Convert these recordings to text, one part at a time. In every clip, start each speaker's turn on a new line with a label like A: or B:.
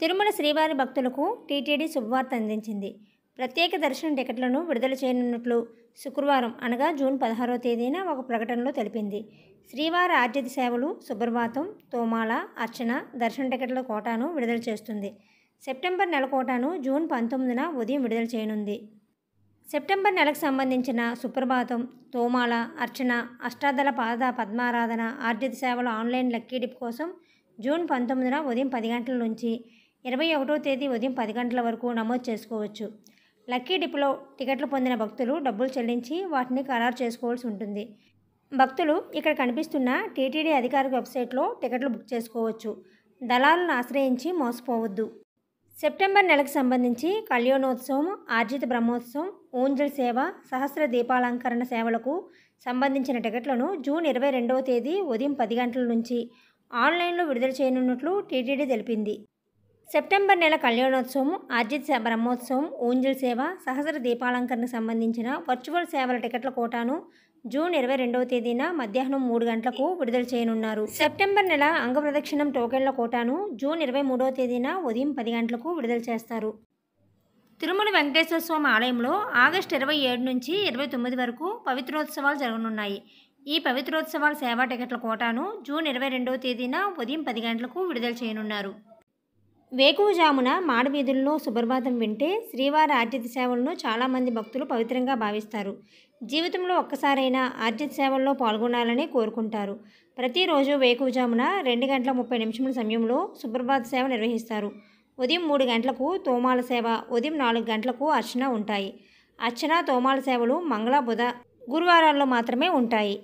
A: తిరుమల శ్రీవారి భక్తులకు టీటీడీ శుభవార్త అందించింది ప్రత్యేక దర్శన టికెట్లను విడుదల చేయనున్నట్లు శుక్రవారం అనగా జూన్ పదహారో తేదీన ఒక ప్రకటనలో తెలిపింది శ్రీవారి ఆర్జిత సేవలు శుభ్రభాతం తోమాల అర్చన దర్శన టికెట్ల కోటాను విడుదల చేస్తుంది సెప్టెంబర్ నెల కోటాను జూన్ పంతొమ్మిదిన ఉదయం విడుదల చేయనుంది సెప్టెంబర్ నెలకు సంబంధించిన సుప్రభాతం తోమాల అర్చన అష్టాదల పాద పద్మారాధన ఆర్జిత సేవల ఆన్లైన్ లక్కీ డిప్ కోసం జూన్ పంతొమ్మిదిన ఉదయం పది గంటల నుంచి ఇరవై ఒకటో తేదీ ఉదయం పది గంటల వరకు నమోదు చేసుకోవచ్చు లక్కీ డిప్లో టికెట్లు పొందిన భక్తులు డబ్బులు చెల్లించి వాటిని ఖరారు చేసుకోవాల్సి ఉంటుంది భక్తులు ఇక్కడ కనిపిస్తున్న టీటీడీ అధికారిక వెబ్సైట్లో టికెట్లు బుక్ చేసుకోవచ్చు దళాలను ఆశ్రయించి మోసపోవద్దు సెప్టెంబర్ నెలకు సంబంధించి కళ్యాణోత్సవం ఆర్జిత బ్రహ్మోత్సవం ఊంజల్ సేవ సహస్ర దీపాలంకరణ సేవలకు సంబంధించిన టికెట్లను జూన్ ఇరవై రెండవ తేదీ ఉదయం పది గంటల నుంచి ఆన్లైన్లో విడుదల చేయనున్నట్లు టీటీడీ తెలిపింది సెప్టెంబర్ నెల కళ్యాణోత్సవం ఆర్జిత్ బ్రహ్మోత్సవం ఊంజల్ సేవ సహస్ర దీపాలంకరణకు సంబంధించిన వర్చువల్ సేవల టికెట్ల కోటాను జూన్ ఇరవై రెండవ తేదీన మధ్యాహ్నం మూడు గంటలకు విడుదల చేయనున్నారు సెప్టెంబర్ నెల అంగప్రదక్షిణం టోకెన్ల కోటాను జూన్ ఇరవై మూడవ తేదీన ఉదయం పది గంటలకు విడుదల చేస్తారు తిరుమల వెంకటేశ్వర స్వామి ఆలయంలో ఆగస్టు ఇరవై ఏడు నుంచి ఇరవై తొమ్మిది వరకు పవిత్రోత్సవాలు జరగనున్నాయి ఈ పవిత్రోత్సవాల సేవా టికెట్ల కోటాను జూన్ ఇరవై రెండవ తేదీన ఉదయం పది గంటలకు విడుదల చేయనున్నారు వేకువజామున మాడవీధుల్లో శుభ్రభాతం వింటే శ్రీవారి ఆర్జిత సేవలను చాలామంది భక్తులు పవిత్రంగా భావిస్తారు జీవితంలో ఒక్కసారైనా ఆర్జిత సేవల్లో పాల్గొనాలని కోరుకుంటారు ప్రతిరోజు వేకువజామున రెండు గంటల ముప్పై నిమిషముల సమయంలో శుభ్రభాత సేవ నిర్వహిస్తారు ఉదయం మూడు గంటలకు తోమాల సేవ ఉదయం నాలుగు గంటలకు అర్చన ఉంటాయి అర్చన తోమాల సేవలు మంగళ బుధ గురువారాల్లో మాత్రమే ఉంటాయి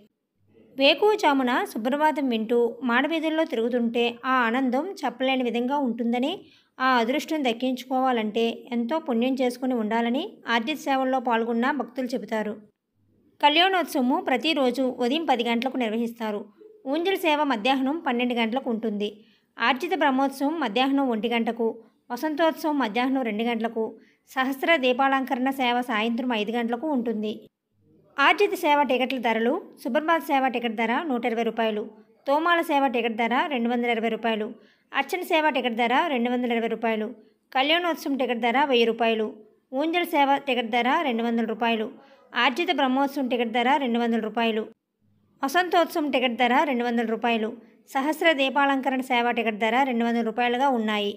A: వేకువజామున సుప్రభాతం వింటూ మాడవీధుల్లో తిరుగుతుంటే ఆ ఆనందం చెప్పలేని విధంగా ఉంటుందని ఆ అదృష్టం దక్కించుకోవాలంటే ఎంతో పుణ్యం చేసుకుని ఉండాలని ఆర్జిత సేవల్లో పాల్గొన్న భక్తులు చెబుతారు కళ్యాణోత్సవము ప్రతిరోజు ఉదయం పది గంటలకు నిర్వహిస్తారు ఊంజల సేవ మధ్యాహ్నం పన్నెండు గంటలకు ఉంటుంది ఆర్జిత బ్రహ్మోత్సవం మధ్యాహ్నం ఒంటి గంటకు వసంతోత్సవం మధ్యాహ్నం రెండు గంటలకు సహస్ర దీపాలంకరణ సేవ సాయంత్రం ఐదు గంటలకు ఉంటుంది ఆర్జిత సేవ టికెట్ల ధరలు సుప్రభాత్ సేవ టికెట్ ధర నూట ఇరవై రూపాయలు తోమాల సేవ టికెట్ ధర రెండు వందల ఇరవై రూపాయలు అర్చన సేవ టికెట్ ధర రెండు వందల ఇరవై రూపాయలు కళ్యాణోత్సవం టికెట్ ధర వెయ్యి రూపాయలు ఊంజల్ సేవ టికెట్ ధర రెండు వందల రూపాయలు ఆర్జిత బ్రహ్మోత్సవం టికెట్ ధర రెండు వందల రూపాయలు వసంతోత్సవం టికెట్ ధర రెండు వందల రూపాయలు సహస్ర దీపాలంకరణ సేవ టికెట్ ధర రెండు వందల రూపాయలుగా ఉన్నాయి